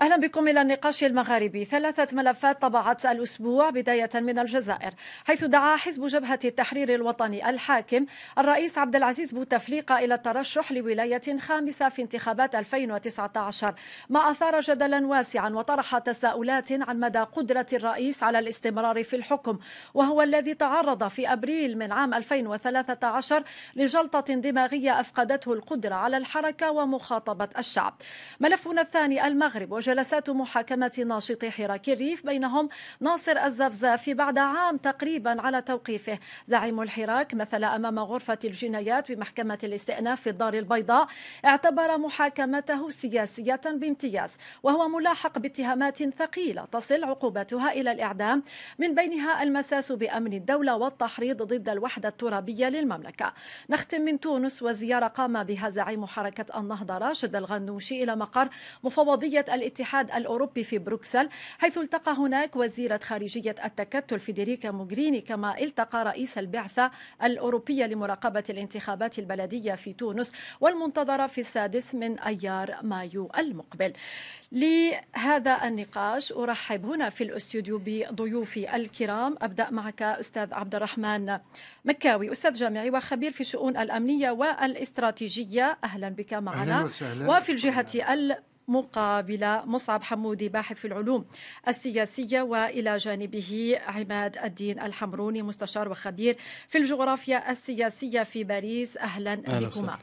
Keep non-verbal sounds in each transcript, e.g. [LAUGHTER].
أهلا بكم إلى النقاش المغاربي ثلاثة ملفات طبعت الأسبوع بداية من الجزائر حيث دعا حزب جبهة التحرير الوطني الحاكم الرئيس عبد العزيز بوتفليقة إلى الترشح لولاية خامسة في انتخابات 2019 ما أثار جدلا واسعا وطرح تساؤلات عن مدى قدرة الرئيس على الاستمرار في الحكم وهو الذي تعرض في أبريل من عام 2013 لجلطة دماغية أفقدته القدرة على الحركة ومخاطبة الشعب ملفنا الثاني المغرب جلسات محاكمة ناشطي حراك الريف بينهم ناصر الزفزافي بعد عام تقريبا على توقيفه زعيم الحراك مثل أمام غرفة الجنايات بمحكمة الاستئناف في الدار البيضاء اعتبر محاكمته سياسية بامتياز وهو ملاحق باتهامات ثقيلة تصل عقوبتها إلى الإعدام من بينها المساس بأمن الدولة والتحريض ضد الوحدة الترابية للمملكة نختم من تونس وزيارة قام بها زعيم حركة النهضة راشد الغنوشي إلى مقر مفوضية الاتحاد الاتحاد الأوروبي في بروكسل حيث التقى هناك وزيرة خارجية التكتل فيدريكا موغريني كما التقى رئيس البعثة الأوروبية لمراقبة الانتخابات البلدية في تونس والمنتظرة في السادس من أيار مايو المقبل لهذا النقاش أرحب هنا في الأستوديو بضيوفي الكرام أبدأ معك أستاذ عبد الرحمن مكاوي أستاذ جامعي وخبير في الشؤون الأمنية والاستراتيجية أهلا بك معنا أهلا وسهلا وفي الجهة مقابل مصعب حمودي باحث في العلوم السياسية وإلى جانبه عماد الدين الحمروني مستشار وخبير في الجغرافيا السياسية في باريس أهلا, أهلا بكما وسهلا.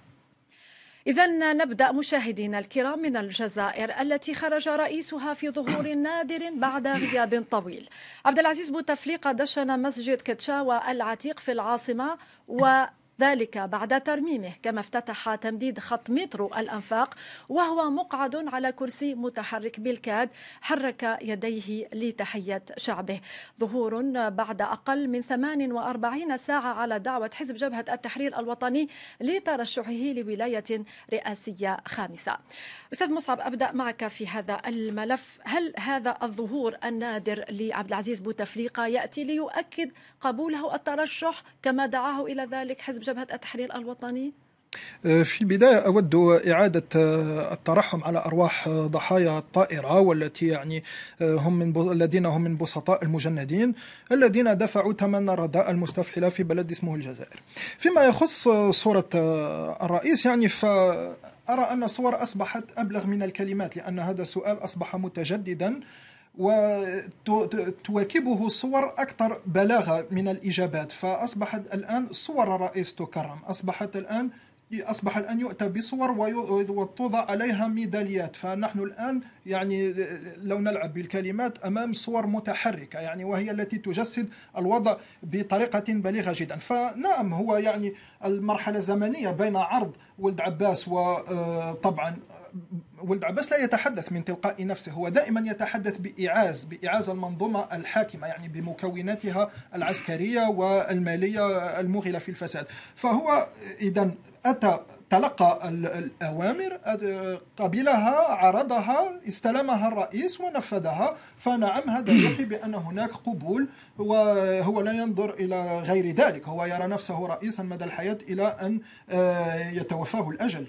إذا نبدأ مشاهدينا الكرام من الجزائر التي خرج رئيسها في ظهور [COUGHS] نادر بعد غياب طويل. عبد العزيز بوتفليقة دشن مسجد كتشاوى العتيق في العاصمة و ذلك بعد ترميمه كما افتتح تمديد خط مترو الأنفاق وهو مقعد على كرسي متحرك بالكاد حرك يديه لتحية شعبه ظهور بعد أقل من 48 ساعة على دعوة حزب جبهة التحرير الوطني لترشحه لولاية رئاسية خامسة أستاذ مصعب أبدأ معك في هذا الملف هل هذا الظهور النادر لعبد العزيز بوتفليقة يأتي ليؤكد قبوله الترشح كما دعاه إلى ذلك حزب جبهه التحرير الوطني؟ آه، في البداية أود إعادة آه، الترحم على أرواح آه، ضحايا الطائرة والتي يعني هم من الذين هم من بسطاء المجندين الذين دفعوا ثمن الرداء المستفحلة في بلد اسمه الجزائر فيما يخص صورة الرئيس يعني ف أرى أن الصور أصبحت أبلغ من الكلمات لأن هذا السؤال أصبح متجددا وتواكبه صور أكثر بلاغة من الإجابات فأصبحت الآن صور الرئيس تكرم أصبحت الآن أصبح الآن يؤتى بصور وتوضع عليها ميداليات فنحن الآن يعني لو نلعب بالكلمات أمام صور متحركة يعني وهي التي تجسد الوضع بطريقة بليغة جدا فنعم هو يعني المرحلة الزمنية بين عرض ولد عباس وطبعا آه، ولد عباس لا يتحدث من تلقاء نفسه هو دائما يتحدث بإعاز بإعاز المنظومة الحاكمة يعني بمكوناتها العسكرية والمالية الموغلة في الفساد فهو إذا أتى تلقى الأوامر قبلها عرضها استلمها الرئيس ونفذها فنعم هذا [CLEARS THROAT] يوحي بأن هناك قبول وهو لا ينظر إلى غير ذلك هو يرى نفسه رئيسا مدى الحياة إلى أن آه، يتوفاه الأجل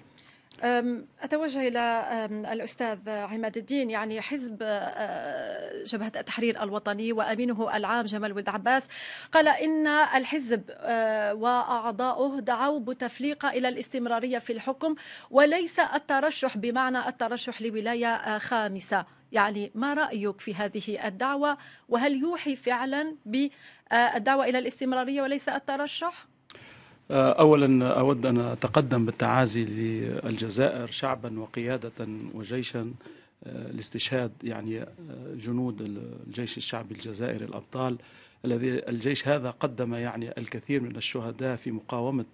أتوجه إلى الأستاذ عماد الدين يعني حزب جبهة أه، التحرير الوطني وأمينه العام جمال ولد عباس قال إن الحزب أه، وأعضاؤه دعوا بوتفليقة إلى الاستمرارية في الحكم وليس الترشح بمعنى الترشح لولاية أه، خامسة يعني ما رأيك في هذه الدعوة وهل يوحي فعلا بالدعوة إلى الاستمرارية وليس الترشح؟ آه، أولا أود أن أتقدم بالتعازي للجزائر شعبا وقيادة وجيشا آه، لاستشهاد يعني آه، جنود الجيش الشعبي الجزائري الأبطال الذي الجيش هذا قدم يعني الكثير من الشهداء في مقاومة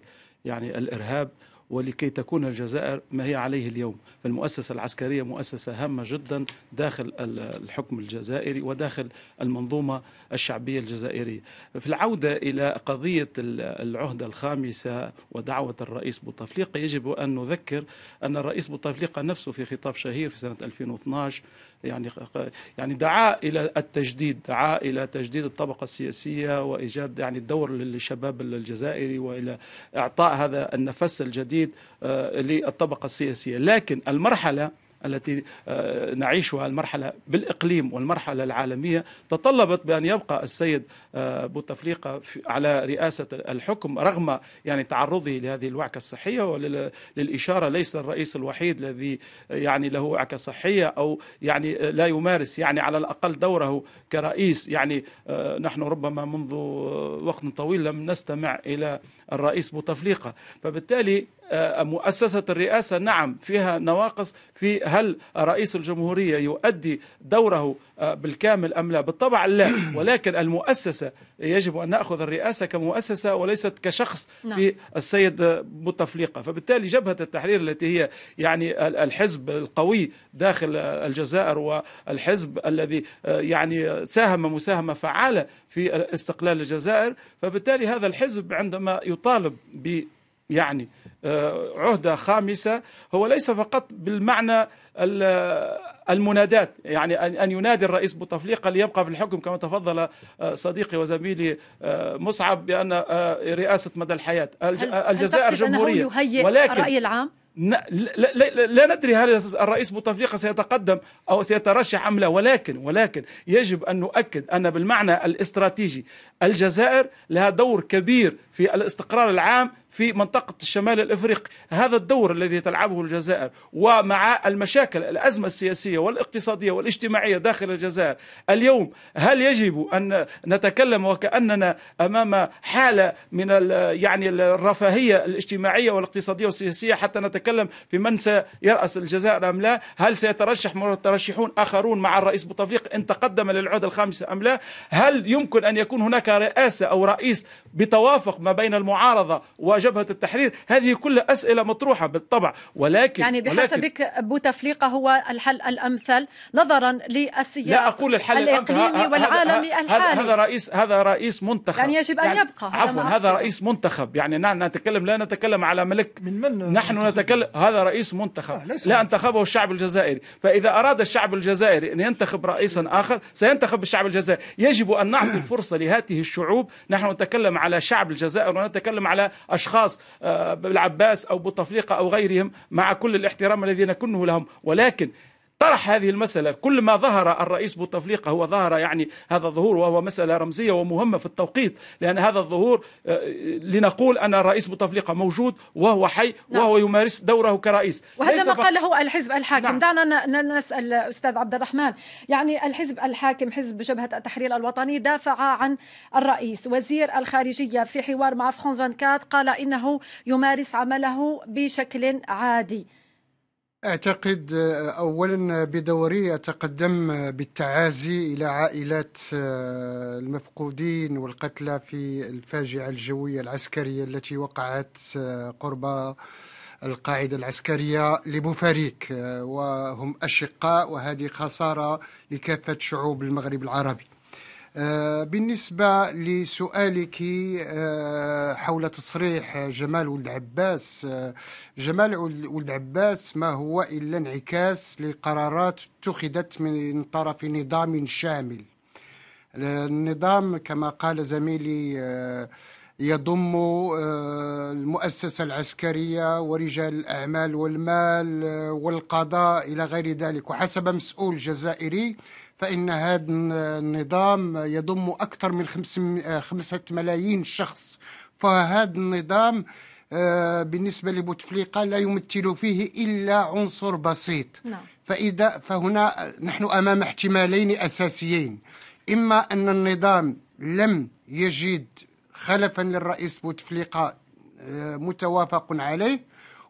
يعني الإرهاب ولكي تكون الجزائر ما هي عليه اليوم فالمؤسسة العسكرية مؤسسة هامة جدا داخل الحكم الجزائري وداخل المنظومة الشعبية الجزائرية في العودة إلى قضية العهدة الخامسة ودعوة الرئيس بوتفليقة يجب أن نذكر أن الرئيس بوتفليقة نفسه في خطاب شهير في سنة 2012 يعني يعني دعا الى التجديد دعا الى تجديد الطبقه السياسيه وايجاد يعني الدور للشباب الجزائري والى اعطاء هذا النفس الجديد آه، للطبقه السياسيه لكن المرحله التي آه، نعيشها المرحلة بالإقليم والمرحلة العالمية تطلبت بأن يبقى السيد آه، بوتفليقة على رئاسة الحكم رغم يعني تعرضه لهذه الوعكة الصحية وللإشارة ليس الرئيس الوحيد الذي آه، يعني له وعكة صحية أو يعني لا يمارس يعني على الأقل دوره كرئيس يعني نحن ربما منذ وقت طويل لم نستمع إلى الرئيس بوتفليقة فبالتالي آه، مؤسسة الرئاسة نعم فيها نواقص في هل رئيس الجمهورية يؤدي دوره آه، بالكامل أم لا بالطبع لا [COUGHS] ولكن المؤسسة يجب أن نأخذ الرئاسة كمؤسسة وليست كشخص نعم. في السيد بوتفليقة فبالتالي جبهة التحرير التي هي يعني الحزب القوي داخل الجزائر والحزب الذي آه، يعني ساهم مساهمة فعالة في استقلال الجزائر فبالتالي هذا الحزب عندما يطالب ب يعني آه، عهدة خامسة هو ليس فقط بالمعنى المنادات يعني أن ينادي الرئيس بوتفليقة ليبقى في الحكم كما تفضل آه، صديقي وزميلي آه، مصعب بأن رئاسة مدى الحياة الجزائر جمهورية ولكن الرأي العام؟ لا, لا, لا ندري هل الرئيس بوتفليقه سيتقدم او سيترشح ام لا ولكن ولكن يجب ان نؤكد ان بالمعنى الاستراتيجي الجزائر لها دور كبير في الاستقرار العام في منطقة الشمال الإفريقي هذا الدور الذي تلعبه الجزائر ومع المشاكل الأزمة السياسية والاقتصادية والاجتماعية داخل الجزائر اليوم هل يجب أن نتكلم وكأننا أمام حالة من يعني الرفاهية الاجتماعية والاقتصادية والسياسية حتى نتكلم في من سيرأس الجزائر أم لا هل سيترشح مترشحون آخرون مع الرئيس بوتفليقه إن تقدم للعهدة الخامسة أم لا هل يمكن أن يكون هناك رئاسة أو رئيس بتوافق ما بين المعارضة و جبهه التحرير هذه كلها اسئله مطروحه بالطبع ولكن يعني بحسبك ولكن بوتفليقه هو الحل الامثل نظرا للسياق لا اقول الحل الاقليمي والعالمي الحالي هذا رئيس هذا رئيس منتخب يعني يجب ان يعني يبقى يعني عفوا هذا رئيس منتخب يعني نحن نتكلم لا نتكلم على ملك من من نحن منتخب. نتكلم هذا رئيس منتخب آه لا انتخبه الشعب الجزائري فاذا اراد الشعب الجزائري ان ينتخب رئيسا اخر سينتخب الشعب الجزائري يجب ان نعطي الفرصه لهذه الشعوب نحن نتكلم على شعب الجزائر ونتكلم على اشخاص أشخاص آه، بالعباس أو بوتفليقة أو غيرهم مع كل الاحترام الذي نكنه لهم ولكن طرح هذه المسألة كل ما ظهر الرئيس بوتفليقة هو ظهر يعني هذا الظهور وهو مسألة رمزية ومهمة في التوقيت لأن هذا الظهور آه، لنقول أن الرئيس بوتفليقة موجود وهو حي نعم. وهو يمارس دوره كرئيس وهذا ما قاله الحزب الحاكم نعم. دعنا نسأل أستاذ عبد الرحمن يعني الحزب الحاكم حزب جبهة التحرير الوطني دافع عن الرئيس وزير الخارجية في حوار مع فرانس 24 قال إنه يمارس عمله بشكل عادي أعتقد آه، أولا بدوري أتقدم بالتعازي إلى عائلات آه، المفقودين والقتلى في الفاجعة الجوية العسكرية التي وقعت آه، قرب القاعدة العسكرية لبوفاريك وهم أشقاء وهذه خسارة لكافة شعوب المغرب العربي آه، بالنسبة لسؤالك آه، حول تصريح جمال ولد عباس آه، جمال ولد عباس ما هو إلا انعكاس لقرارات اتخذت من طرف نظام شامل النظام كما قال زميلي يضم المؤسسة العسكرية ورجال الأعمال والمال والقضاء إلى غير ذلك وحسب مسؤول جزائري فإن هذا النظام يضم أكثر من خمسة ملايين شخص فهذا النظام آه، بالنسبة لبوتفليقة لا يمثل فيه إلا عنصر بسيط نعم. فإذا فهنا نحن أمام احتمالين أساسيين إما أن النظام لم يجد خلفا للرئيس بوتفليقة آه، متوافق عليه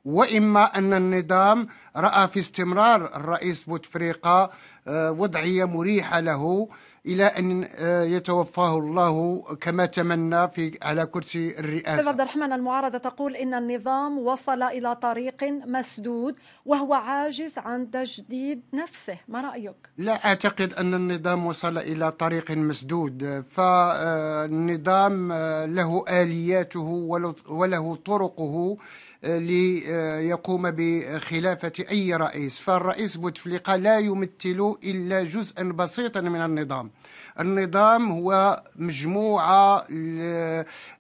وإما أن النظام رأى في استمرار الرئيس بوتفليقة آه، وضعية مريحة له إلى أن آه، يتوفاه الله كما تمنى في على كرسي الرئاسة سيد عبد الرحمن المعارضة تقول إن النظام وصل إلى طريق مسدود وهو عاجز عن تجديد نفسه ما رأيك؟ لا أعتقد أن النظام وصل إلى طريق مسدود فالنظام آه، له آلياته وله طرقه ليقوم بخلافة أي رئيس فالرئيس بوتفليقة لا يمثل إلا جزءا بسيطا من النظام النظام هو مجموعة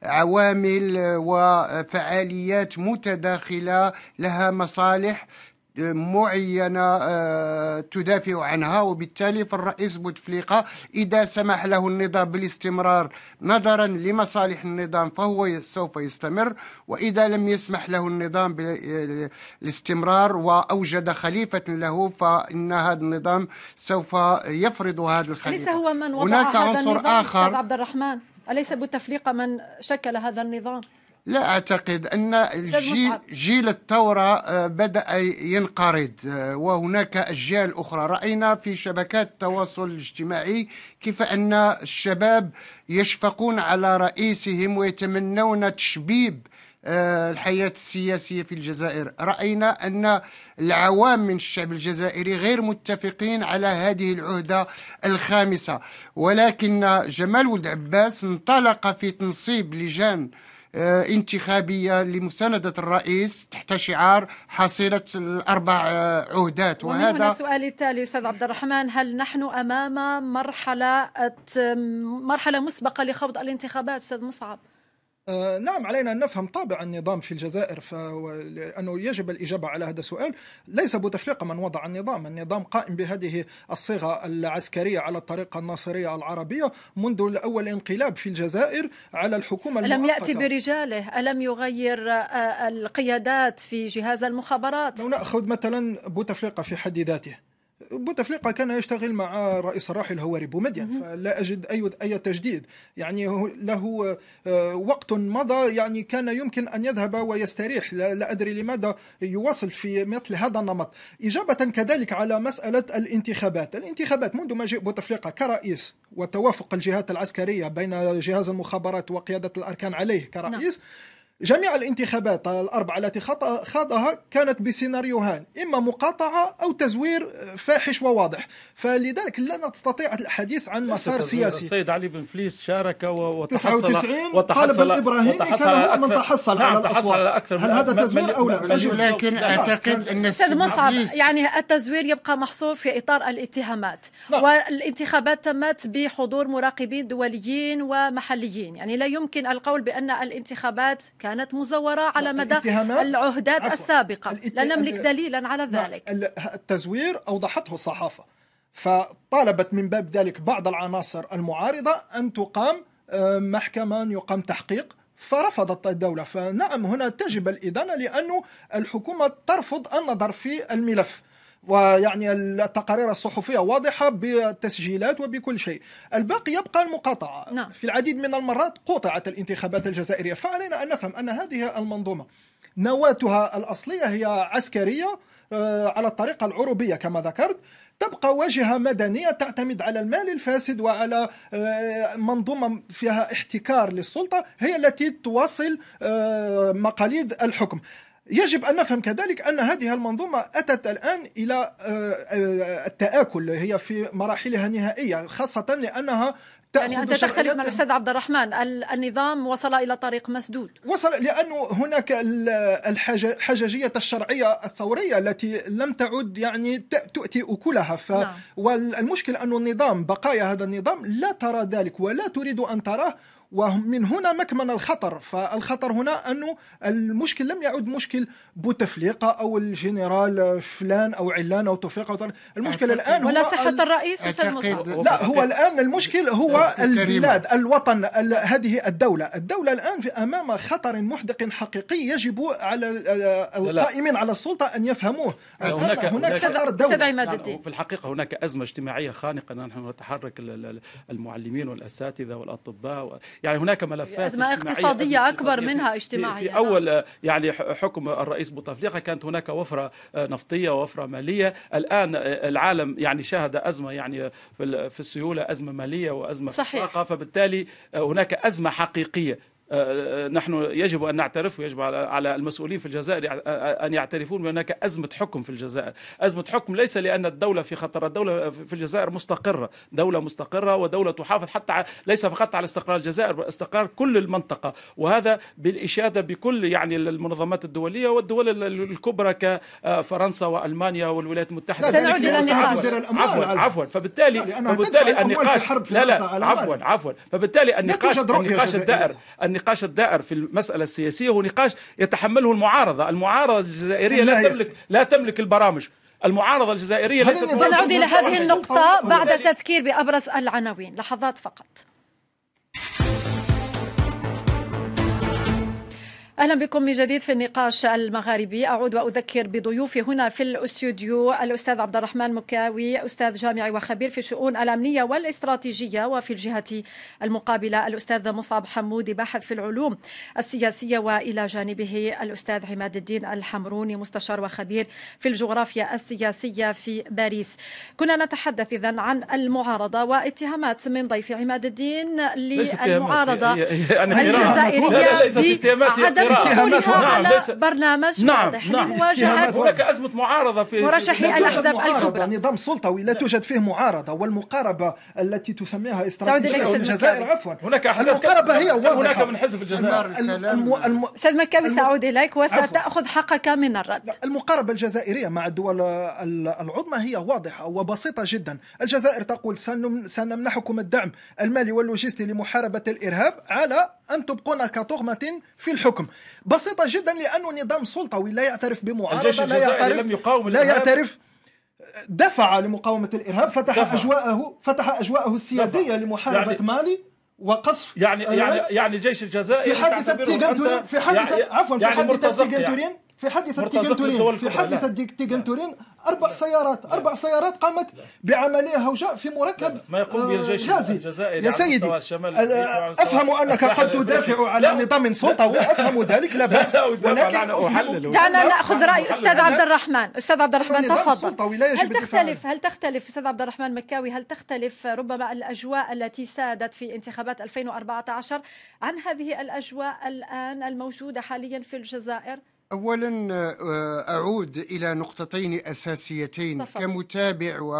عوامل وفعاليات متداخلة لها مصالح معينة آه، تدافع عنها وبالتالي فالرئيس بوتفليقة إذا سمح له النظام بالاستمرار نظرا لمصالح النظام فهو سوف يستمر وإذا لم يسمح له النظام بالاستمرار وأوجد خليفة له فإن هذا النظام سوف يفرض هذا الخليفة أليس هو من وضع هناك هذا عنصر النظام آخر عبد الرحمن أليس بوتفليقة من شكل هذا النظام لا أعتقد أن جيل, جيل الثورة آه، بدأ ينقرض آه، وهناك أجيال أخرى رأينا في شبكات التواصل الاجتماعي كيف أن الشباب يشفقون على رئيسهم ويتمنون تشبيب آه، الحياة السياسية في الجزائر رأينا أن العوام من الشعب الجزائري غير متفقين على هذه العهدة الخامسة ولكن جمال ولد عباس انطلق في تنصيب لجان آه، انتخابية لمساندة الرئيس تحت شعار حصيلة الأربع آه، عهدات وهذا ومن هنا سؤالي التالي أستاذ عبد الرحمن هل نحن أمام مرحلة مرحلة مسبقة لخوض الانتخابات أستاذ مصعب آه، نعم علينا أن نفهم طابع النظام في الجزائر فأنه يجب الإجابة على هذا السؤال ليس بوتفليقة من وضع النظام النظام قائم بهذه الصيغة العسكرية على الطريقة الناصرية العربية منذ أول انقلاب في الجزائر على الحكومة ألم يأتي برجاله ألم يغير آه، القيادات في جهاز المخابرات لو نأخذ مثلا بوتفليقة في حد ذاته بوتفليقه كان يشتغل مع رئيس هو هواري بومدين فلا اجد اي اي تجديد يعني له آه، وقت مضى يعني كان يمكن ان يذهب ويستريح لا ادري لماذا يواصل في مثل هذا النمط اجابه كذلك على مساله الانتخابات الانتخابات منذ مجيء بوتفليقه كرئيس وتوافق الجهات العسكريه بين جهاز المخابرات وقياده الاركان عليه كرئيس نعم. جميع الانتخابات الأربعة التي خاضها كانت بسيناريوهان إما مقاطعة أو تزوير فاحش وواضح فلذلك لا نستطيع الحديث عن مسار سياسي السيد علي بن فليس شارك وتحصل 99 وتحصل طالب الإبراهيمي وتحصل كان هو من تحصل نعم على تحصل على أكثر هل هذا تزوير أو لا لكن أعتقد نعم. أن السيد مصعب يعني التزوير يبقى محصور في إطار الاتهامات نعم. والانتخابات تمت بحضور مراقبين دوليين ومحليين يعني لا يمكن القول بأن الانتخابات كان كانت مزورة على مدى العهدات السابقة لا نملك دليلا على ذلك التزوير أوضحته الصحافة فطالبت من باب ذلك بعض العناصر المعارضة أن تقام آه، محكمة يقام تحقيق فرفضت الدولة فنعم هنا تجب الإدانة لأن الحكومة ترفض النظر في الملف ويعني التقارير الصحفية واضحة بالتسجيلات وبكل شيء الباقي يبقى المقاطعة نعم. في العديد من المرات قطعت الانتخابات الجزائرية فعلينا أن نفهم أن هذه المنظومة نواتها الأصلية هي عسكرية آه، على الطريقة العروبية كما ذكرت تبقى واجهة مدنية تعتمد على المال الفاسد وعلى آه، منظومة فيها احتكار للسلطة هي التي تواصل آه، مقاليد الحكم يجب أن نفهم كذلك أن هذه المنظومة أتت الآن إلى آه، آه، التآكل هي في مراحلها النهائية خاصة لأنها يعني انت تختلف مع الاستاذ عبد الرحمن النظام وصل الى طريق مسدود وصل لانه هناك الحججيه الشرعيه الثوريه التي لم تعد يعني تؤتي اكلها ف نعم. والمشكل أن النظام بقايا هذا النظام لا ترى ذلك ولا تريد ان تراه ومن هنا مكمن الخطر فالخطر هنا أنه المشكل لم يعد مشكل بوتفليقة أو الجنرال فلان أو علان أو توفيق أو المشكل المشكل الآن هو ولا صحة الرئيس المصعب لا هو الآن المشكل هو البلاد الوطن هذه الدولة الدولة الآن في أمام خطر محدق حقيقي يجب على القائمين على السلطة أن يفهموه أه، هناك هناك خطر دولة نعم، في الحقيقة هناك أزمة اجتماعية خانقة نحن نتحرك المعلمين والأساتذة والأطباء يعني هناك ملفات أزمة اقتصادية أزمة أكبر منها اجتماعية في, في نعم. أول يعني حكم الرئيس بوتفليقة كانت هناك وفرة آه، نفطية ووفرة مالية الآن آه، العالم يعني شاهد أزمة يعني في السيولة أزمة مالية وأزمة صحيح. فبالتالي آه، هناك أزمة حقيقية نحن يجب ان نعترف ويجب على المسؤولين في الجزائر ان يعترفون بان هناك ازمه حكم في الجزائر، ازمه حكم ليس لان الدوله في خطر، الدوله في الجزائر مستقره، دوله مستقره ودوله تحافظ حتى ليس فقط على استقرار الجزائر استقرار كل المنطقه، وهذا بالاشاده بكل يعني المنظمات الدوليه والدول الكبرى كفرنسا والمانيا والولايات المتحده سنعود الى النقاش عفوا عفوا فبالتالي فبالتالي النقاش لا لا عفوا عفوا فبالتالي النقاش النقاش الدائر النقاش الدائر في المسألة السياسية هو نقاش يتحمله المعارضة المعارضة الجزائرية لا تملك, لا تملك البرامج المعارضة الجزائرية ليست سنعود إلى هذه النقطة بعد تذكير بأبرز العناوين لحظات فقط اهلا بكم من جديد في النقاش المغاربي اعود واذكر بضيوفي هنا في الاستوديو الاستاذ عبد الرحمن مكاوي استاذ جامعي وخبير في الشؤون الامنيه والاستراتيجيه وفي الجهه المقابله الاستاذ مصعب حمودي باحث في العلوم السياسيه والى جانبه الاستاذ عماد الدين الحمروني مستشار وخبير في الجغرافيا السياسيه في باريس كنا نتحدث اذا عن المعارضه واتهامات من ضيف عماد الدين للمعارضه الجزائريه بعدم دخولها نعم ليس... برنامج نعم واضح نعم لمواجهة هناك أزمة معارضة في مرشحي الأحزاب الكبرى نظام سلطوي لا توجد فيه معارضة والمقاربة التي تسميها استراتيجية الجزائر عفوا هناك احزاب المقاربة هي واضحة هناك من حزب الجزائر أستاذ مكاوي سأعود إليك وستأخذ حقك من الرد المقاربة الجزائرية مع الدول العظمى هي واضحة وبسيطة جدا الجزائر تقول سنمنحكم الدعم المالي واللوجستي لمحاربة الإرهاب على أن تبقون كطغمة في الحكم بسيطة جدا لأنه نظام سلطوي لا يعترف بمعارضة لا يعترف لم يقاوم لا يعترف دفع لمقاومة الإرهاب فتح دفع. أجواءه فتح أجواءه السيادية دفع. يعني لمحاربة يعني مالي وقصف يعني يعني يعني جيش الجزائر في حادثة تيغنتورين في حادثة يعني عفوا في يعني حادثة يعني. تيغانتورين في حادثه تيغن تورين في حادثه تيغن تورين اربع سيارات اربع سيارات قامت بعمليه هوجاء في مركب ما يقوم به آه، الجيش الجزائري يا سيدي آه، افهم انك قد تدافع على نظام سلطوي افهم ذلك لا باس ولكن دعنا ناخذ راي استاذ عبد الرحمن استاذ عبد الرحمن تفضل هل تختلف هل تختلف استاذ عبد الرحمن مكاوي هل تختلف ربما الاجواء التي سادت في انتخابات 2014 عن هذه الاجواء الان الموجوده حاليا في الجزائر اولا آه، اعود الى نقطتين اساسيتين طفل. كمتابع و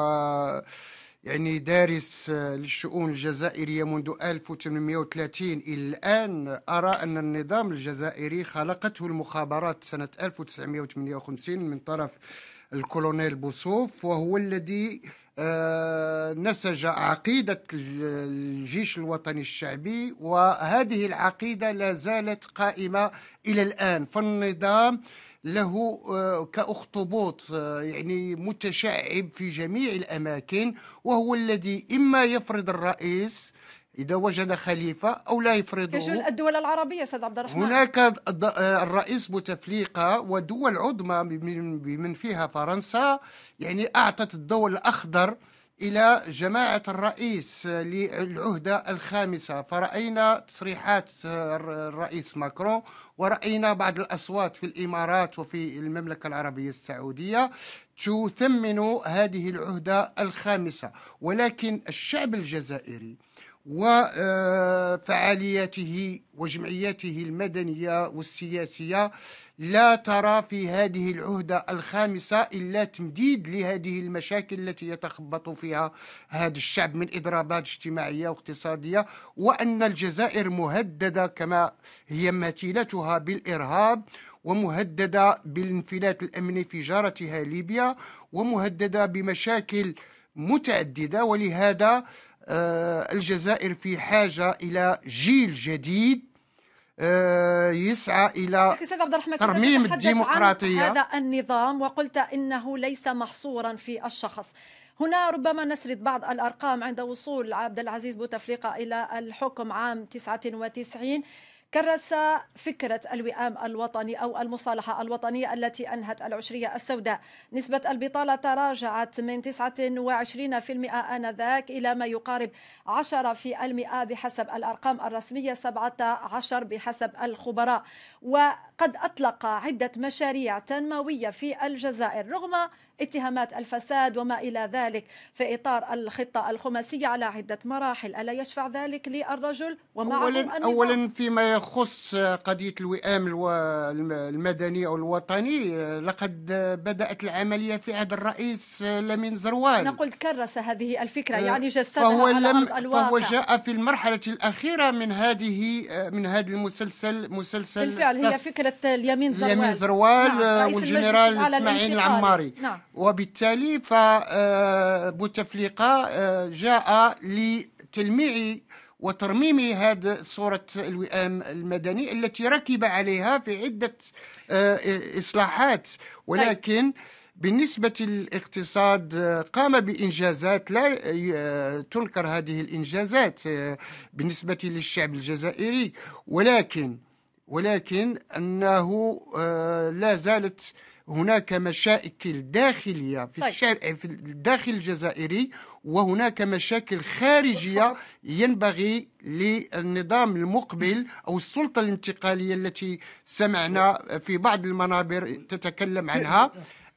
يعني دارس آه، للشؤون الجزائريه منذ 1830 الى الان ارى ان النظام الجزائري خلقته المخابرات سنه 1958 من طرف الكولونيل بوصوف وهو الذي آه، نسج عقيدة الجيش الوطني الشعبي وهذه العقيدة لا زالت قائمة إلى الآن فالنظام له آه، كأخطبوط آه، يعني متشعب في جميع الأماكن وهو الذي إما يفرض الرئيس إذا وجد خليفة أو لا يفرضه كجل الدول العربية سيد عبد الرحمن هناك الرئيس بوتفليقة ودول عظمى من فيها فرنسا يعني أعطت الضوء الأخضر الى جماعه الرئيس للعهده الخامسه فراينا تصريحات الرئيس ماكرون وراينا بعض الاصوات في الامارات وفي المملكه العربيه السعوديه تثمن هذه العهده الخامسه ولكن الشعب الجزائري وفعالياته وجمعياته المدنية والسياسية لا ترى في هذه العهدة الخامسة إلا تمديد لهذه المشاكل التي يتخبط فيها هذا الشعب من إضرابات اجتماعية واقتصادية وأن الجزائر مهددة كما هي مثيلتها بالإرهاب ومهددة بالانفلات الأمني في جارتها ليبيا ومهددة بمشاكل متعددة ولهذا آه، الجزائر في حاجة إلى جيل جديد آه، يسعى الى ترميم الديمقراطيه هذا النظام وقلت انه ليس محصورا في الشخص هنا ربما نسرد بعض الارقام عند وصول عبد العزيز بوتفليقه الى الحكم عام 99 كرس فكرة الوئام الوطني أو المصالحة الوطنية التي أنهت العشرية السوداء نسبة البطالة تراجعت من 29% آنذاك إلى ما يقارب 10% بحسب الأرقام الرسمية 17 بحسب الخبراء و قد أطلق عدة مشاريع تنموية في الجزائر رغم اتهامات الفساد وما إلى ذلك في إطار الخطة الخماسية على عدة مراحل ألا يشفع ذلك للرجل ومعه أولا, أولا فيما يخص قضية الوئام المدني أو الوطني لقد بدأت العملية في عهد الرئيس لمين زروال أنا قلت كرس هذه الفكرة آه، يعني جسدها فهو على لم أرض الواقع فهو جاء في المرحلة الأخيرة من هذه آه، من هذا المسلسل مسلسل بالفعل هي فكرة حركه اليمين زروال اليمين زروال نعم. والجنرال اسماعيل العماري نعم. وبالتالي فبوتفليقه آه، آه، جاء لتلميع وترميم هذه صورة الوئام المدني التي ركب عليها في عدة آه، إصلاحات ولكن بالنسبة للاقتصاد قام بإنجازات لا تنكر هذه الإنجازات بالنسبة للشعب الجزائري ولكن ولكن أنه آه، لا زالت هناك مشاكل داخلية في طيب. الشارع في الداخل الجزائري وهناك مشاكل خارجية ينبغي للنظام المقبل أو السلطة الانتقالية التي سمعنا في بعض المنابر تتكلم عنها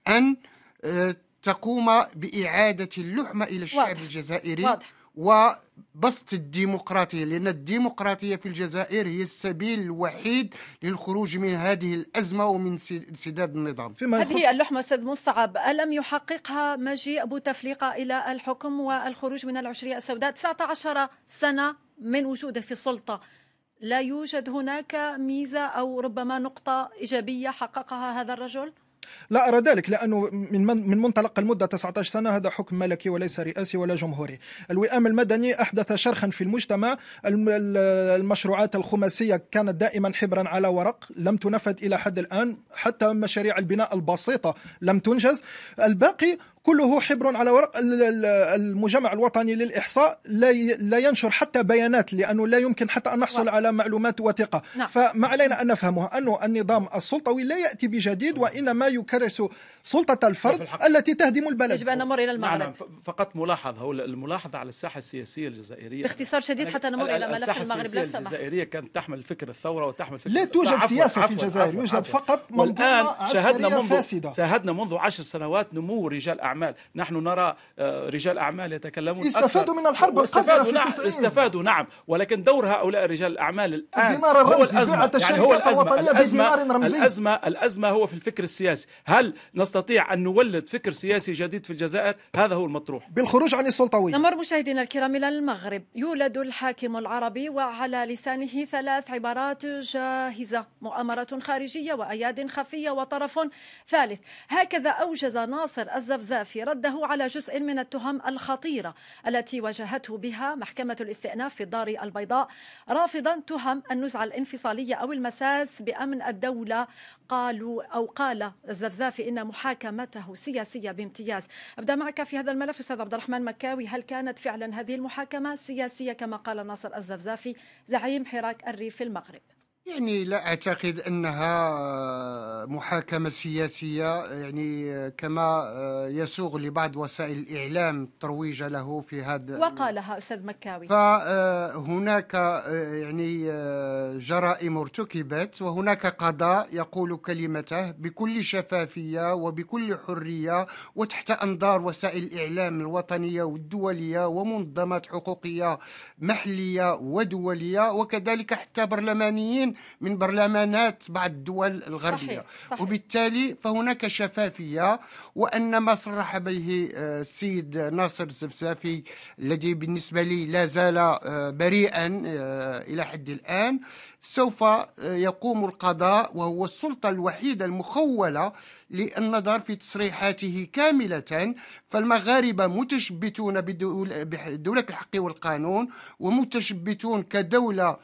أن آه، تقوم بإعادة اللحمة إلى الشعب واضح. الجزائري واضح. وبسط الديمقراطية لأن الديمقراطية في الجزائر هي السبيل الوحيد للخروج من هذه الأزمة ومن انسداد النظام فيما هذه اللحمة أستاذ مصعب ألم يحققها مجيء أبو تفليقة إلى الحكم والخروج من العشرية السوداء 19 سنة من وجوده في السلطة لا يوجد هناك ميزة أو ربما نقطة إيجابية حققها هذا الرجل؟ لا أرى ذلك لأنه من, من, من منطلق المدة 19 سنة هذا حكم ملكي وليس رئاسي ولا جمهوري الوئام المدني أحدث شرخا في المجتمع المشروعات الخماسية كانت دائما حبرا على ورق لم تنفذ إلى حد الآن حتى مشاريع البناء البسيطة لم تنجز الباقي كله حبر على ورق المجمع الوطني للإحصاء لا ينشر حتى بيانات لأنه لا يمكن حتى أن نحصل على معلومات وثيقة نعم. فما علينا أن نفهمه أنه النظام السلطوي لا يأتي بجديد وإنما يكرس سلطة الفرد التي تهدم البلد يجب أن نمر إلى المغرب نعم, نعم. فقط ملاحظة هو الملاحظة على الساحة السياسية الجزائرية باختصار شديد حتى نمر إلى ملف المغرب لو سمحت الجزائرية كانت تحمل فكر الثورة وتحمل فكر لا توجد سياسة في الجزائر يوجد فقط منظومة عسكريه فاسدة شاهدنا منذ عشر سنوات نمو رجال أعمال الاعمال نحن نرى آه، رجال اعمال يتكلمون استفادوا من الحرب استفادوا نعم استفادوا نعم ولكن دور هؤلاء رجال الاعمال الان هو الازمه يعني هو الازمه الازمه, الأزمة, الأزمة هو في الفكر السياسي هل نستطيع ان نولد فكر سياسي جديد في الجزائر هذا هو المطروح بالخروج عن السلطويه نمر مشاهدينا الكرام الى المغرب يولد الحاكم العربي وعلى لسانه ثلاث عبارات جاهزه مؤامره خارجيه واياد خفيه وطرف ثالث هكذا اوجز ناصر الزفزاف الخلافي رده على جزء من التهم الخطيرة التي واجهته بها محكمة الاستئناف في الدار البيضاء رافضا تهم النزعة الانفصالية أو المساس بأمن الدولة قالوا أو قال الزفزافي إن محاكمته سياسية بامتياز أبدأ معك في هذا الملف أستاذ عبد الرحمن مكاوي هل كانت فعلا هذه المحاكمة سياسية كما قال ناصر الزفزافي زعيم حراك الريف في المغرب يعني لا اعتقد انها آه، محاكمه سياسيه آه، يعني آه، كما يسوغ لبعض وسائل الاعلام الترويج له في هذا وقالها استاذ مكاوي فهناك يعني جرائم ارتكبت وهناك قضاء يقول كلمته بكل شفافيه وبكل حريه وتحت انظار وسائل الاعلام الوطنيه والدوليه ومنظمات حقوقيه محليه ودوليه وكذلك حتى برلمانيين من برلمانات بعض الدول الغربيه صحيح. صحيح. وبالتالي فهناك شفافيه وان ما صرح به آه، السيد ناصر السفسافي الذي بالنسبه لي لا زال آه، بريئا آه، الى حد الان سوف يقوم القضاء وهو السلطه الوحيده المخوله للنظر في تصريحاته كامله فالمغاربه متشبتون بدوله الحق والقانون ومتشبتون كدوله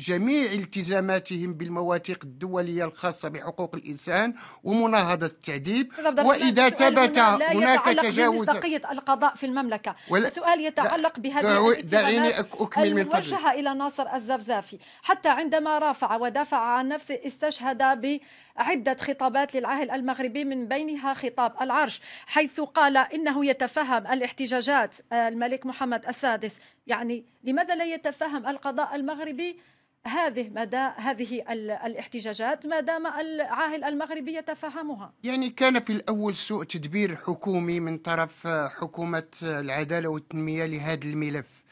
جميع التزاماتهم بالمواثيق الدولية الخاصة بحقوق الإنسان ومناهضة التعذيب وإذا ثبت هناك تجاوز القضاء في المملكة ولا السؤال يتعلق بهذه دعيني أكمل من الموجهة إلى ناصر الزفزافي حتى عندما رافع ودافع عن نفسه استشهد بعدة خطابات للعاهل المغربي من بينها خطاب العرش حيث قال إنه يتفهم الاحتجاجات آه، الملك محمد السادس يعني لماذا لا يتفهم القضاء المغربي هذه مدى هذه الاحتجاجات ما دام العاهل المغربي يتفهمها يعني كان في الأول سوء تدبير حكومي من طرف آه، حكومة آه، العدالة والتنمية لهذا الملف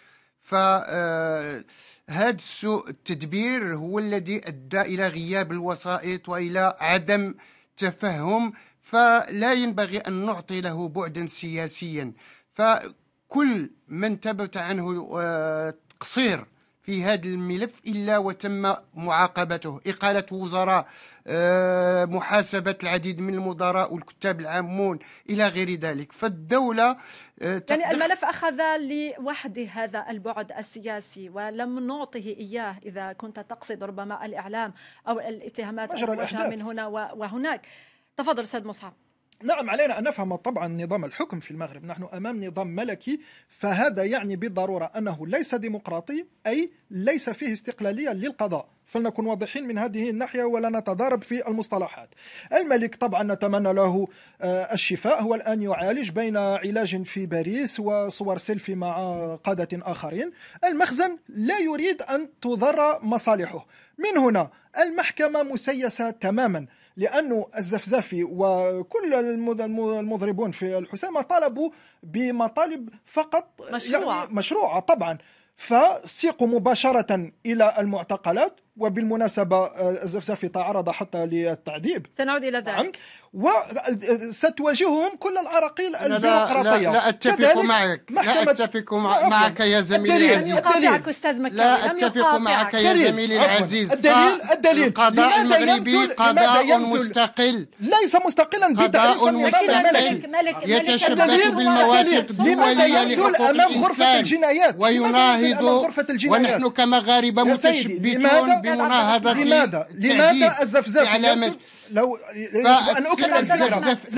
ف آه، هذا السوء التدبير هو الذي أدى إلى غياب الوسائط وإلى عدم تفهم فلا ينبغي أن نعطي له بعدا سياسيا فكل من ثبت عنه تقصير في هذا الملف إلا وتم معاقبته إقالة وزراء آه، محاسبة العديد من المدراء والكتاب العامون إلى غير ذلك فالدولة آه، يعني الملف أخذ لوحده هذا البعد السياسي ولم نعطه إياه إذا كنت تقصد ربما الإعلام أو الاتهامات من هنا وهناك تفضل أستاذ مصعب نعم علينا أن نفهم طبعا نظام الحكم في المغرب نحن أمام نظام ملكي فهذا يعني بالضرورة أنه ليس ديمقراطي أي ليس فيه استقلالية للقضاء فلنكن واضحين من هذه الناحية ولا نتضارب في المصطلحات الملك طبعا نتمنى له آه، الشفاء هو الآن يعالج بين علاج في باريس وصور سيلفي مع قادة آخرين المخزن لا يريد أن تضر مصالحه من هنا المحكمة مسيسة تماما لانه الزفزافي وكل المضربون في الحسامه طالبوا بمطالب فقط يعني مشروعه يعني مشروعه طبعا فسيقوا مباشره الى المعتقلات وبالمناسبة الزفزافي آه، تعرض حتى للتعذيب سنعود إلى ذلك نعم. وستواجههم آه، كل العراقيل البيروقراطية لا, لا, لا, أتفق معك لا أتفق معك يا زميلي العزيز الدليل لا أتفق معك يا زميلي العزيز الدليل الدليل القضاء المغربي قضاء مستقل ليس مستقلا قضاء مستقل يتشبك بالمواثيق الدولية لحقوق الإنسان ويناهض ونحن كمغاربة متشبتون بمناهضة لماذا لماذا الزفزاف إعلام لو ان اكمل الزفزف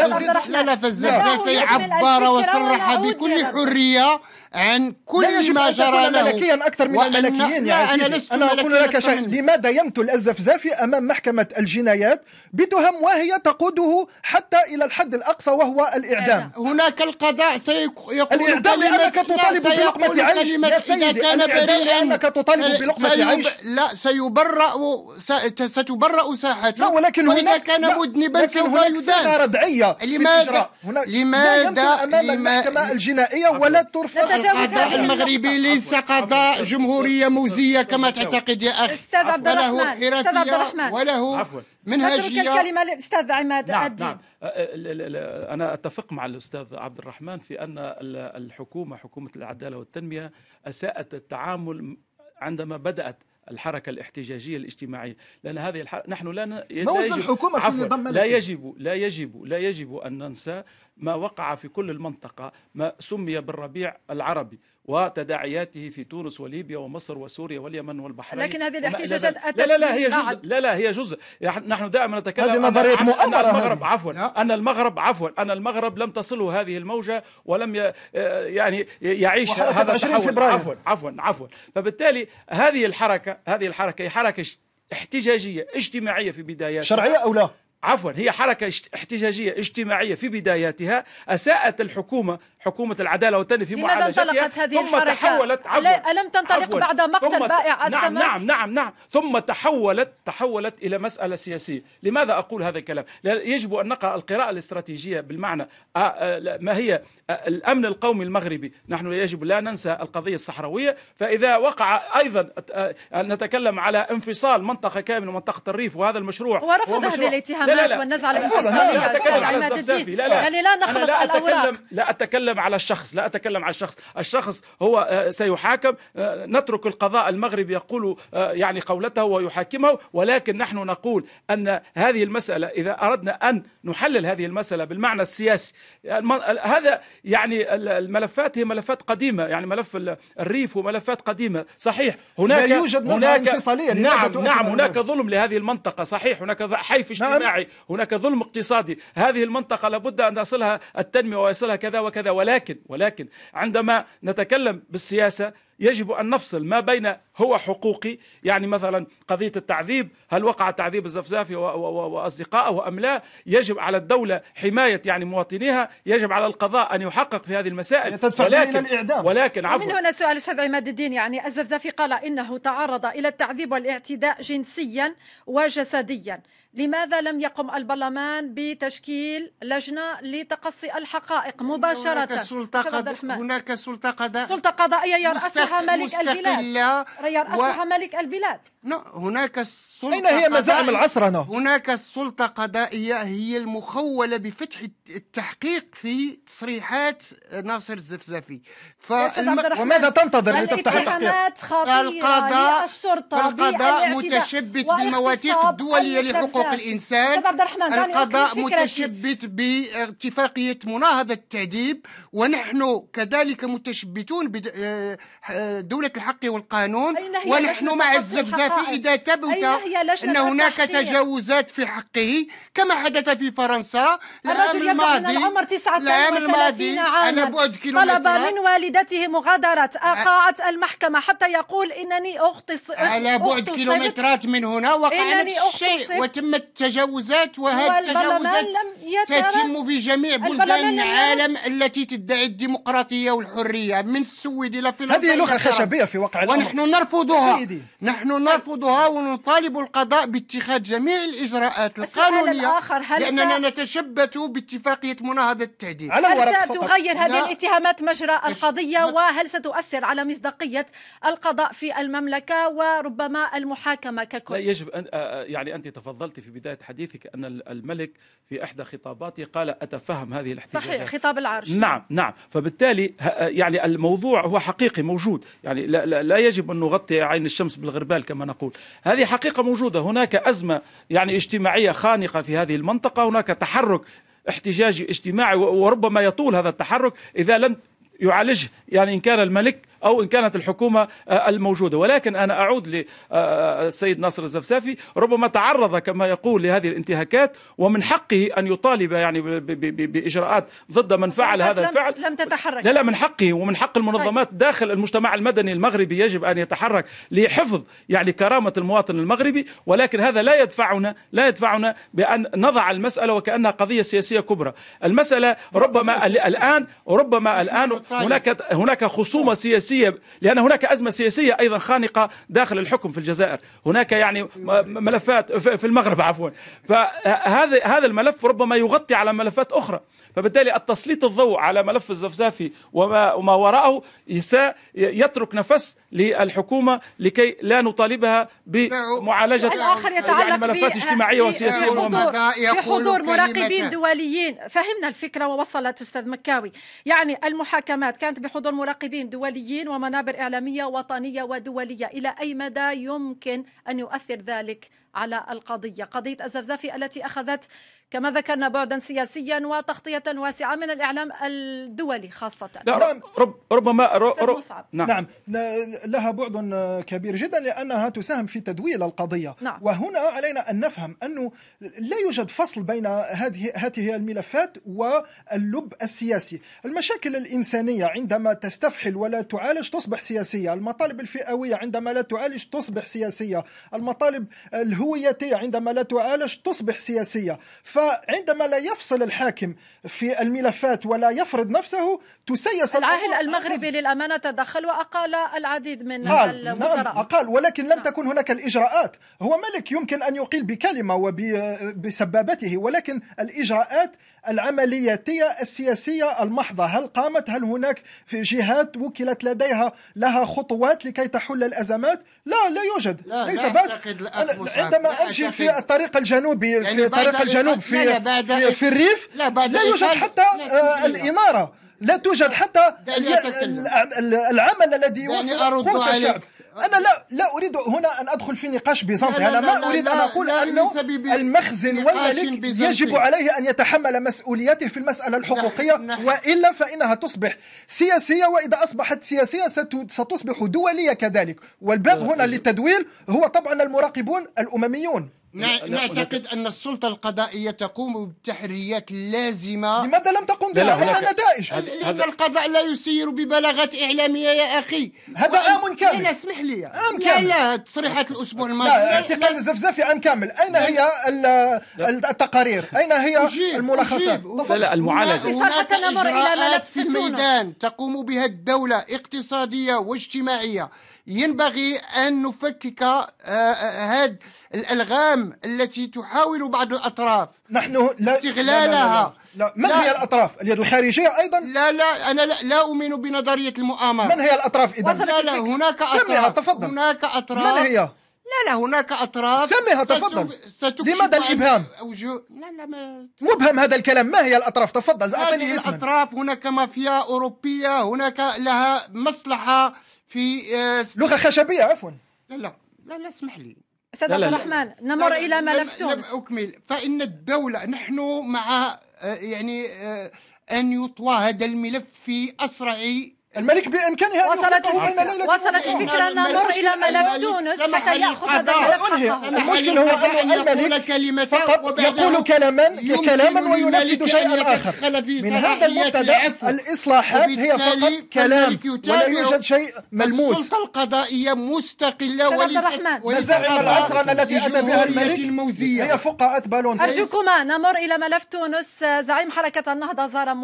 لا لا فالزفزافي عبر وصرح بكل حريه عن كل ما جرى له ملكيا اكثر من الملكيين يا عزيزي انا, لست أنا اقول لك شيء لماذا يمتل الزفزافي امام محكمه الجنايات بتهم وهي تقوده حتى الى الحد الاقصى وهو الاعدام هناك القضاء سيقول الاعدام لانك تطالب بلقمه عيش يا سيدي كان بريئا انك تطالب بلقمه عيش لا سيبرأ ستبرأ ساحته لا ولكن هناك كان مذنبا سوف يدان صغار لماذا لماذا المحكمه الجنائيه ولا ترفض القضاء المغربي ليس قضاء جمهوريه موزيه كما تعتقد يا اخي استاذ عبد الرحمن استاذ عبد الرحمن وله منهجيه الكلمه للاستاذ عماد نعم, نعم. عدي. نعم انا اتفق مع الاستاذ عبد الرحمن في ان الحكومه حكومه العداله والتنميه اساءت التعامل عندما بدات الحركه الاحتجاجيه الاجتماعيه لان هذه الحركة نحن لا ن... ما يجب... الحكومه في النظام لا يجب لا يجب لا يجب ان ننسى ما وقع في كل المنطقه ما سمي بالربيع العربي وتداعياته في تونس وليبيا ومصر وسوريا واليمن والبحرين لكن هذه الاحتجاجات أتت لا لا, لا هي جزء لا لا هي جزء نحن دائما نتكلم هذه نظرية مؤامرة أن المغرب عفوا نعم. أن المغرب عفوا أن المغرب لم تصله هذه الموجة ولم آه، يعني يعيش هذا التحول عفوا عفوا عفوا فبالتالي هذه الحركة هذه الحركة هي حركة احتجاجية اجتماعية في بدايتها شرعية أو لا؟ عفوا هي حركة احتجاجية اجتماعية في بداياتها أساءت الحكومة حكومة العدالة والتنمية في لماذا انطلقت هذه ثم الحركة؟ تحولت عفوا ألم تنطلق عفواً بعد مقتل بائع نعم نعم نعم نعم ثم تحولت تحولت إلى مسألة سياسية لماذا أقول هذا الكلام؟ يجب أن نقرأ القراءة الاستراتيجية بالمعنى آه، آه، ما هي آه، الأمن القومي المغربي نحن يجب لا ننسى القضية الصحراوية فإذا وقع أيضا نتكلم على انفصال منطقة كاملة منطقة الريف وهذا المشروع ورفض هذه الاتهامات الخدمات والنزعه الاقتصاديه يعني لا نخلط لا أتكلم لا أتكلم على الشخص لا أتكلم على الشخص الشخص هو آه، سيحاكم آه، نترك القضاء المغرب يقول آه، يعني قولته ويحاكمه ولكن نحن نقول أن هذه المسألة إذا أردنا أن نحلل هذه المسألة بالمعنى السياسي هذا يعني الملفات هي ملفات قديمة يعني ملف الريف وملفات قديمة صحيح هناك لا يوجد هناك انفصالية نعم نعم هناك ظلم لهذه المنطقة صحيح هناك حيف نعم. اجتماعي اجتماعي هناك ظلم اقتصادي هذه المنطقة لابد أن تصلها التنمية ويصلها كذا وكذا ولكن ولكن عندما نتكلم بالسياسة يجب أن نفصل ما بين هو حقوقي يعني مثلا قضية التعذيب هل وقع تعذيب الزفزافي وأصدقائه أم لا يجب على الدولة حماية يعني مواطنيها يجب على القضاء أن يحقق في هذه المسائل ولكن, الإعدام. ولكن عفوا من هنا سؤال أستاذ عماد الدين يعني الزفزافي قال إنه تعرض إلى التعذيب والاعتداء جنسيا وجسديا لماذا لم يقم البرلمان بتشكيل لجنة لتقصي الحقائق مباشرة هناك سلطة, قد... هناك سلطة سلطة قضائية يرأسها ملك البلاد يرأسها و... ملك البلاد هناك السلطة أين هي مزاعم العصر هنا؟ هناك السلطة قضائية هي المخولة بفتح التحقيق في تصريحات آه، ناصر الزفزافي فالم... وماذا تنتظر لتفتح التحقيق؟ القضاء القضاء متشبت بمواثيق الدولية لحقوق الإنسان القضاء متشبت باتفاقية مناهضة التعذيب ونحن كذلك متشبتون بدولة آه، آه، الحق والقانون ونحن مع الزفزافي في إذا ثبت أن هناك تجاوزات في حقه كما حدث في فرنسا الرجل يبلغ من العمر 39 عاما بعد طلب من والدته مغادرة قاعة المحكمة حتى يقول إنني أغتصب على بعد كيلومترات من هنا وقع نفس الشيء وتمت تجاوزات وهذه التجاوزات تتم في جميع بلدان العالم التي تدعي الديمقراطية والحرية من السويد إلى فلسطين هذه لغة خشبية في واقع الأمر ونحن نرفضها نحن نرفض نرفضها ونطالب القضاء باتخاذ جميع الإجراءات القانونية الآخر هل لأننا نتشبث باتفاقية مناهضة التعديل هل ستغير هذه الاتهامات مجرى القضية وهل ستؤثر على مصداقية القضاء في المملكة وربما المحاكمة ككل لا يجب أن يعني أنت تفضلت في بداية حديثك أن الملك في إحدى خطاباته قال أتفهم هذه الاحتجاجات صحيح خطاب العرش نعم نعم فبالتالي يعني الموضوع هو حقيقي موجود يعني لا, لا يجب أن نغطي عين الشمس بالغربال كما نقول هذه حقيقة موجودة هناك أزمة يعني اجتماعية خانقة في هذه المنطقة هناك تحرك احتجاجي اجتماعي وربما يطول هذا التحرك إذا لم يعالجه يعني إن كان الملك أو إن كانت الحكومة آه، الموجودة ولكن أنا أعود للسيد آه، آه، ناصر الزفسافي ربما تعرض كما يقول لهذه الانتهاكات ومن حقه أن يطالب يعني بإجراءات ضد من فعل هذا الفعل لم تتحرك لا لا من حقه ومن حق المنظمات طيب. داخل المجتمع المدني المغربي يجب أن يتحرك لحفظ يعني كرامة المواطن المغربي ولكن هذا لا يدفعنا لا يدفعنا بأن نضع المسألة وكأنها قضية سياسية كبرى المسألة ربما الآن ربما الآن هناك هناك خصومة سياسية سياسية لأن هناك أزمة سياسية أيضا خانقة داخل الحكم في الجزائر هناك يعني ملفات في المغرب عفوا فهذا هذا الملف ربما يغطي على ملفات أخرى فبالتالي التسليط الضوء على ملف الزفزافي وما, وما وراءه يترك نفس للحكومة لكي لا نطالبها بمعالجة الآخر يعني يتعلق يعني ملفات اجتماعية وسياسية مهمة بحضور مراقبين دوليين فهمنا الفكرة ووصلت أستاذ مكاوي يعني المحاكمات كانت بحضور مراقبين دوليين ومنابر إعلامية وطنية ودولية إلى أي مدى يمكن أن يؤثر ذلك على القضية قضية الزفزافي التي أخذت كما ذكرنا بعدا سياسيا وتغطية واسعة من الإعلام الدولي خاصة لا رب نعم. رب ربما رب رب نعم. نعم لها بعد كبير جدا لأنها تساهم في تدويل القضية نعم. وهنا علينا أن نفهم أنه لا يوجد فصل بين هذه هذه الملفات واللب السياسي المشاكل الإنسانية عندما تستفحل ولا تعالج تصبح سياسية المطالب الفئوية عندما لا تعالج تصبح سياسية المطالب الهويتية عندما لا تعالج تصبح سياسية ف فعندما لا يفصل الحاكم في الملفات ولا يفرض نفسه تسيس العاهل المغربي للأمانة تدخل وأقال العديد من قال. الوزراء نعم أقال ولكن لم نعم. تكن هناك الإجراءات هو ملك يمكن أن يقيل بكلمة وبسبابته ولكن الإجراءات العملياتية السياسية المحضة هل قامت هل هناك في جهات وكلت لديها لها خطوات لكي تحل الأزمات لا لا يوجد لا ليس لا بعد عندما أمشي في الطريق الجنوبي يعني في طريق الجنوب في, لا لا بعد في, في الريف لا, بعد لا يوجد حتى لا آه، الإمارة لا توجد حتى العمل الذي يعني يوفر قوت الشعب انا لا لا اريد هنا ان ادخل في نقاش بيزنطي انا ما اريد ان اقول انه المخزن والملك يجب عليه ان يتحمل مسؤوليته في المساله الحقوقيه نحن والا فانها تصبح سياسيه واذا اصبحت سياسيه ستصبح دوليه كذلك والباب هنا للتدوير هو طبعا المراقبون الامميون نعتقد أن السلطة القضائية تقوم بتحريات لازمة لماذا لم تقم بها؟ أين النتائج؟ لأن القضاء لا يسير ببلاغات إعلامية يا أخي هذا عام كامل لا اسمح لي عام كامل لا, لا تصريحات الأسبوع الماضي لا اعتقال الزفزافي عام كامل أين هي التقارير؟ أين هي الملخصات؟ لا لا المعالجة هناك إجراءات في الميدان تقوم بها الدولة اقتصادية واجتماعية ينبغي أن نفكك هذه آه، آه، الألغام التي تحاول بعض الأطراف نحن لا استغلالها لا, لا, لا, لا. من هي الأطراف؟ اليد الخارجية أيضا؟ لا لا أنا لا, لا أؤمن بنظرية المؤامرة من هي الأطراف إذا؟ لا لا هناك أطراف سميها تفضل هناك أطراف من هي؟ لا لا هناك اطراف سميها تفضل لماذا الابهام؟ أوجه... لا لا ما... مبهم هذا الكلام ما هي الاطراف تفضل اعطني اسما الاطراف هناك مافيا اوروبيه هناك لها مصلحه في آه لغه خشبيه عفوا لا لا لا, لا اسمح لي استاذ عبد الرحمن نمر الى ملف تونس اكمل فان الدوله نحن مع آه يعني آه ان يطوى هذا الملف في اسرع الملك بامكانه ان وصلت الفكره وصلت الفكره ان نمر الى ملف تونس حتى ياخذ هذا الملف المشكل هو ان الملك فقط يقول كلاما كلاما وينفذ شيئا اخر من هذا المبتدا الاصلاحات هي فقط كلام ولا يوجد شيء ملموس السلطه القضائيه مستقله وليست مزاعم العصر التي اتى بها الملك هي فقاعه بالون ارجوكما نمر الى ملف تونس زعيم حركه النهضه زار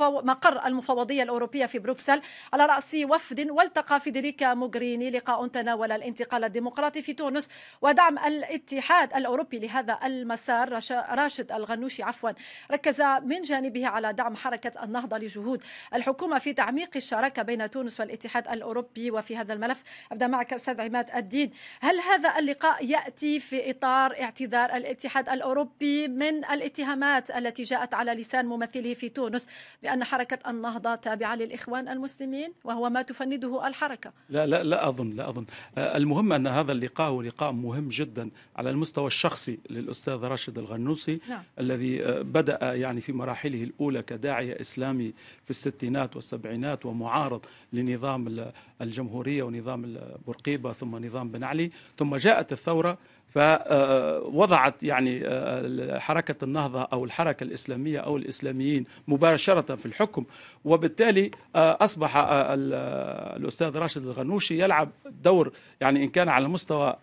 مقر المفوضيه الاوروبيه في بروكسل على رأس وفد والتقى فيدريكا موغريني لقاء تناول الانتقال الديمقراطي في تونس ودعم الاتحاد الأوروبي لهذا المسار راشد الغنوشي عفوا ركز من جانبه على دعم حركة النهضة لجهود الحكومة في تعميق الشراكة بين تونس والاتحاد الأوروبي وفي هذا الملف أبدأ معك أستاذ عماد الدين هل هذا اللقاء يأتي في إطار اعتذار الاتحاد الأوروبي من الاتهامات التي جاءت على لسان ممثله في تونس بأن حركة النهضة تابعة للإخوان المسلمين المسلمين وهو ما تفنده الحركة لا لا لا أظن لا أظن آه، المهم أن هذا اللقاء هو لقاء مهم جدا على المستوى الشخصي للأستاذ راشد الغنوصي نعم. الذي آه، بدأ يعني في مراحله الأولى كداعية إسلامي في الستينات والسبعينات ومعارض لنظام الجمهورية ونظام بورقيبة ثم نظام بن علي ثم جاءت الثورة فوضعت يعني آه، آه، حركة النهضة أو الحركة الإسلامية أو الإسلاميين مباشرة في الحكم وبالتالي آه، أصبح الأستاذ راشد الغنوشي يلعب دور يعني إن كان على مستوى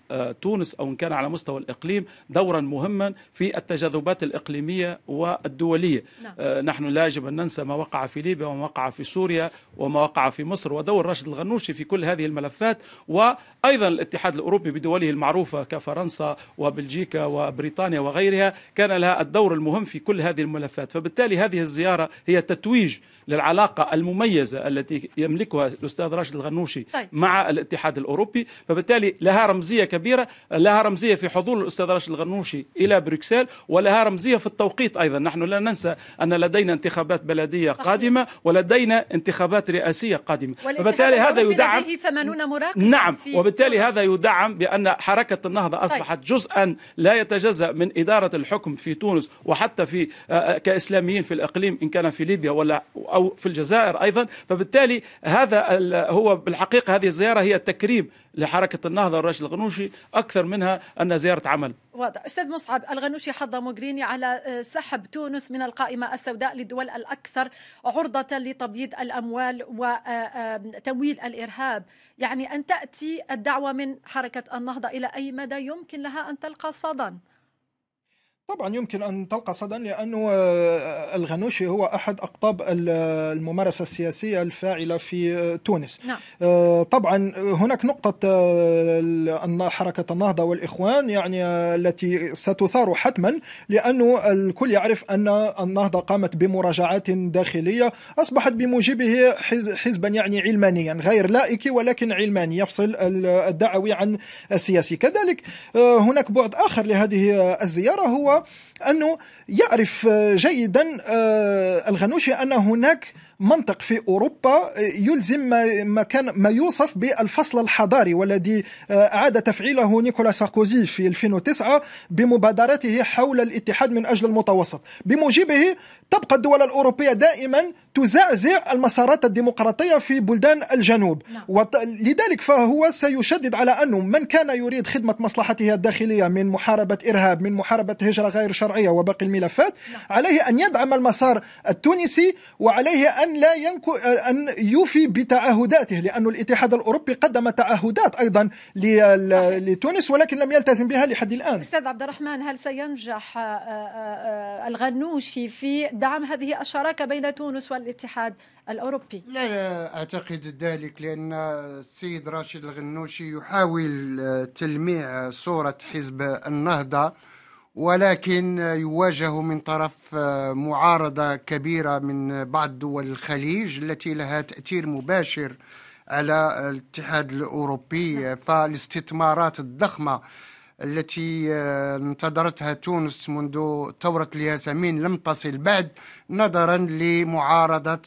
تونس أو إن كان على مستوى الإقليم دورا مهما في التجاذبات الإقليمية والدولية نعم. نحن لا يجب أن ننسى ما وقع في ليبيا وما وقع في سوريا وما وقع في مصر ودور راشد الغنوشي في كل هذه الملفات وأيضا الاتحاد الأوروبي بدوله المعروفة كفرنسا وبلجيكا وبريطانيا وغيرها كان لها الدور المهم في كل هذه الملفات فبالتالي هذه الزيارة هي تتويج للعلاقة المميزة التي يملكها الأستاذ راشد الغنوشي طيب. مع الاتحاد الأوروبي فبالتالي لها رمزية كبيرة لها رمزية في حضور الأستاذ راشد الغنوشي إلى بروكسل ولها رمزية في التوقيت أيضا نحن لا ننسى أن لدينا انتخابات بلدية صحيح. قادمة ولدينا انتخابات رئاسية قادمة فبالتالي هذا يدعم 80 مراقب نعم وبالتالي هذا يدعم بأن حركة النهضة أصبحت طيب. اصبحت جزءا لا يتجزا من اداره الحكم في تونس وحتى في آه، آه، كاسلاميين في الاقليم ان كان في ليبيا ولا او في الجزائر ايضا فبالتالي هذا هو بالحقيقه هذه الزياره هي تكريم لحركه النهضه الراشد الغنوشي اكثر منها انها زياره عمل واضح استاذ مصعب الغنوشي حض موغريني على آه، سحب تونس من القائمه السوداء للدول الاكثر عرضه لتبييض الاموال وتمويل آه، الارهاب يعني ان تاتي الدعوه من حركه النهضه الى اي مدى يمكن لها ان تلقى صدى طبعا يمكن أن تلقى صدى لأنه آه، الغنوشي هو أحد أقطاب الممارسة السياسية الفاعلة في آه، تونس نعم. آه، طبعا هناك نقطة حركة النهضة والإخوان يعني التي ستثار حتما لأنه الكل يعرف أن النهضة قامت بمراجعات داخلية أصبحت بموجبه حزبا يعني علمانيا غير لائكي ولكن علماني يفصل الدعوي عن السياسي كذلك هناك بعد آخر لهذه الزيارة هو انه يعرف آه، جيدا آه، الغنوشي ان هناك منطق في اوروبا آه، يلزم ما كان ما يوصف بالفصل الحضاري والذي اعاد آه، تفعيله نيكولا ساركوزي في 2009 بمبادرته حول الاتحاد من اجل المتوسط بموجبه تبقى الدول الاوروبيه دائما تزعزع المسارات الديمقراطيه في بلدان الجنوب نعم. لذلك فهو سيشدد على انه من كان يريد خدمه مصلحته الداخليه من محاربه ارهاب من محاربه هجره غير شرعيه وباقي الملفات نعم. عليه ان يدعم المسار التونسي وعليه أن لا ينكو أن يوفي بتعهداته لأن الاتحاد الأوروبي قدم تعهدات أيضا لتونس ولكن لم يلتزم بها لحد الآن أستاذ عبد الرحمن هل سينجح آه، آه، آه، الغنوشي في دعم هذه الشراكة بين تونس والاتحاد الأوروبي لا, لا أعتقد ذلك لأن السيد راشد الغنوشي يحاول تلميع صورة حزب النهضة ولكن يواجه من طرف معارضة كبيرة من بعض دول الخليج التي لها تأثير مباشر على الاتحاد الأوروبي فالاستثمارات الضخمة التي انتظرتها تونس منذ ثورة الياسمين لم تصل بعد نظرا لمعارضة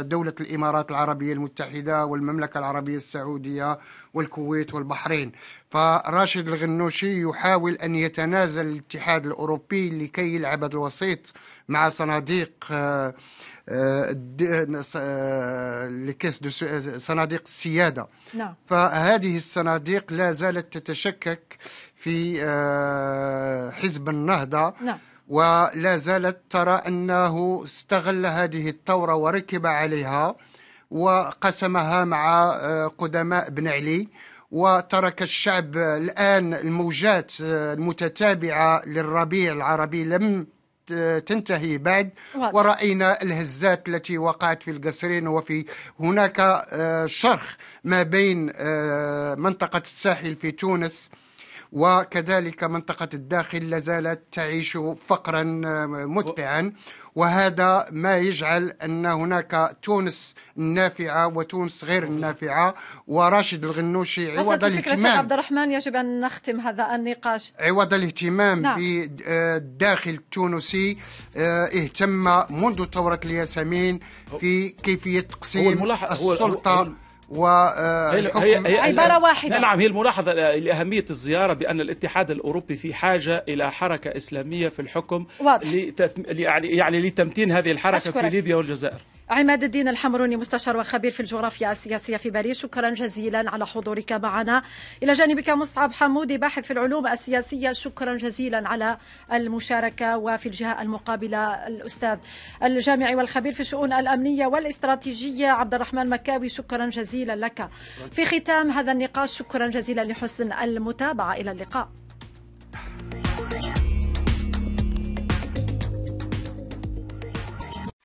دولة الإمارات العربية المتحدة والمملكة العربية السعودية والكويت والبحرين فراشد الغنوشي يحاول أن يتنازل الاتحاد الأوروبي لكي يلعب الوسيط مع صناديق آه، آه، آه، لكيس صناديق السيادة نعم. فهذه الصناديق لا زالت تتشكك في حزب النهضة نعم. ولا زالت ترى أنه استغل هذه الثورة وركب عليها وقسمها مع قدماء بن علي وترك الشعب الآن الموجات آه، المتتابعة للربيع العربي لم تنتهي بعد ورأينا الهزات التي وقعت في القصرين وفي هناك آه، شرخ ما بين آه، منطقة الساحل في تونس وكذلك منطقة الداخل لازالت تعيش فقرا آه، متقعا وهذا ما يجعل أن هناك تونس النافعة وتونس غير النافعة وراشد الغنوشي عوض الاهتمام عبد الرحمن يجب أن نختم هذا النقاش عوض الاهتمام نعم. بالداخل التونسي آه، اهتم منذ ثورة الياسمين في كيفية تقسيم السلطة هو و آه، هي, هي, هي عبارة نعم. واحدة نعم هي الملاحظة آه، لأهمية الزيارة بأن الاتحاد الأوروبي في حاجة إلى حركة إسلامية في الحكم واضح. يعني-, يعني لتمتين هذه الحركة أشكرك. في ليبيا والجزائر عماد الدين الحمروني مستشار وخبير في الجغرافيا السياسية في باريس شكرا جزيلا على حضورك معنا إلى جانبك مصعب حمودي باحث في العلوم السياسية شكرا جزيلا على المشاركة وفي الجهة المقابلة الأستاذ الجامعي والخبير في الشؤون الأمنية والاستراتيجية عبد الرحمن مكاوي شكرا جزيلا جزيلا لك في ختام هذا النقاش شكرا جزيلا لحسن المتابعة إلى اللقاء